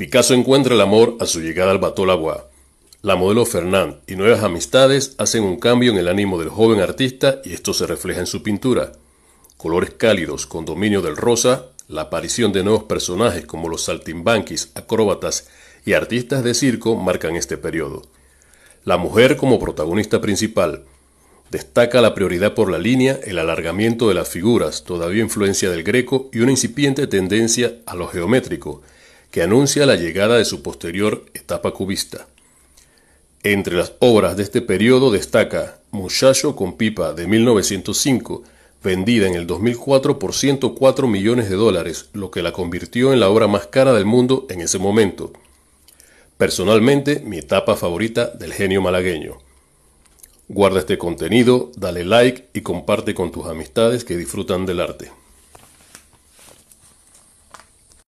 Picasso encuentra el amor a su llegada al Batolagua. La modelo Fernand y nuevas amistades hacen un cambio en el ánimo del joven artista y esto se refleja en su pintura. Colores cálidos con dominio del rosa, la aparición de nuevos personajes como los saltimbanquis, acróbatas y artistas de circo marcan este periodo. La mujer como protagonista principal. Destaca la prioridad por la línea, el alargamiento de las figuras, todavía influencia del greco y una incipiente tendencia a lo geométrico, que anuncia la llegada de su posterior etapa cubista. Entre las obras de este periodo destaca Muchacho con pipa de 1905, vendida en el 2004 por 104 millones de dólares, lo que la convirtió en la obra más cara del mundo en ese momento. Personalmente, mi etapa favorita del genio malagueño. Guarda este contenido, dale like y comparte con tus amistades que disfrutan del arte.